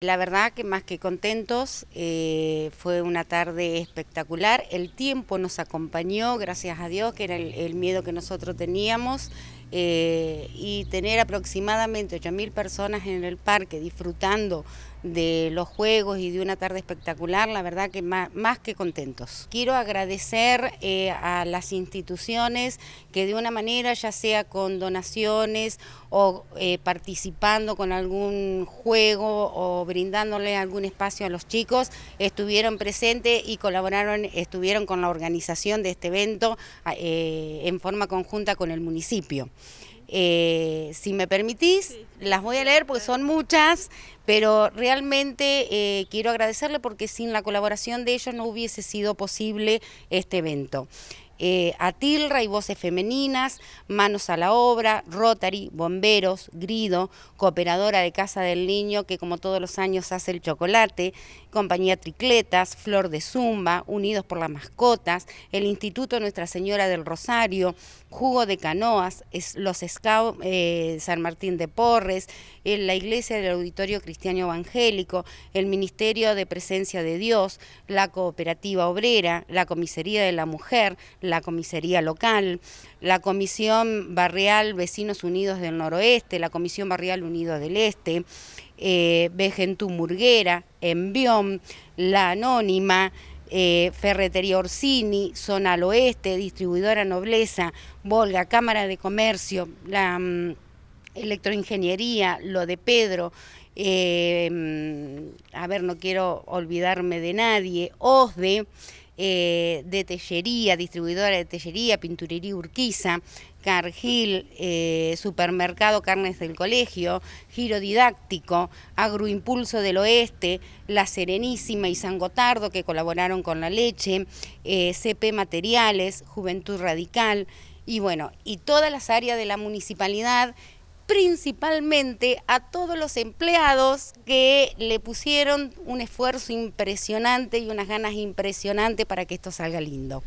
La verdad que más que contentos, eh, fue una tarde espectacular, el tiempo nos acompañó, gracias a Dios, que era el, miedo que nosotros teníamos, eh, y tener aproximadamente 8.000 personas en el parque disfrutando de los juegos y de una tarde espectacular, la verdad que más, más que contentos. Quiero agradecer eh, a las instituciones que de una manera, ya sea con donaciones o eh, participando con algún juego o brindándole algún espacio a los chicos, estuvieron presentes y colaboraron, estuvieron con la organización de este evento eh, en forma conjunta con el municipio. Eh, si me permitís, las voy a leer porque son muchas, pero realmente eh, quiero agradecerle porque sin la colaboración de ellos no hubiese sido posible este evento. Eh, Atilra y Voces Femeninas, Manos a la Obra, Rotary, Bomberos, Grido, Cooperadora de Casa del Niño, que como todos los años hace el chocolate, Compañía Tricletas, Flor de Zumba, Unidos por las Mascotas, el Instituto Nuestra Señora del Rosario, Jugo de Canoas, los Scouts eh, San Martín de Porres, eh, la Iglesia del Auditorio Cristiano Evangélico, el Ministerio de Presencia de Dios, la Cooperativa Obrera, la Comisaría de la Mujer, la comisaría local, la Comisión Barrial Vecinos Unidos del Noroeste, la Comisión Barrial Unido del Este, eh, Murguera, Envión, La Anónima, eh, Ferretería Orsini, Zona al Oeste, Distribuidora Nobleza, Volga, Cámara de Comercio, la mm, Electroingeniería, lo de Pedro, eh, mm, a ver, no quiero olvidarme de nadie, OSDE, eh, de Tellería, distribuidora de Tellería, Pinturería Urquiza, Cargill, eh, Supermercado Carnes del Colegio, Giro Didáctico, Agroimpulso del Oeste, La Serenísima y San Gotardo, que colaboraron con la leche, eh, CP Materiales, Juventud Radical, y bueno, y todas las áreas de la municipalidad principalmente a todos los empleados que le pusieron un esfuerzo impresionante y unas ganas impresionantes para que esto salga lindo.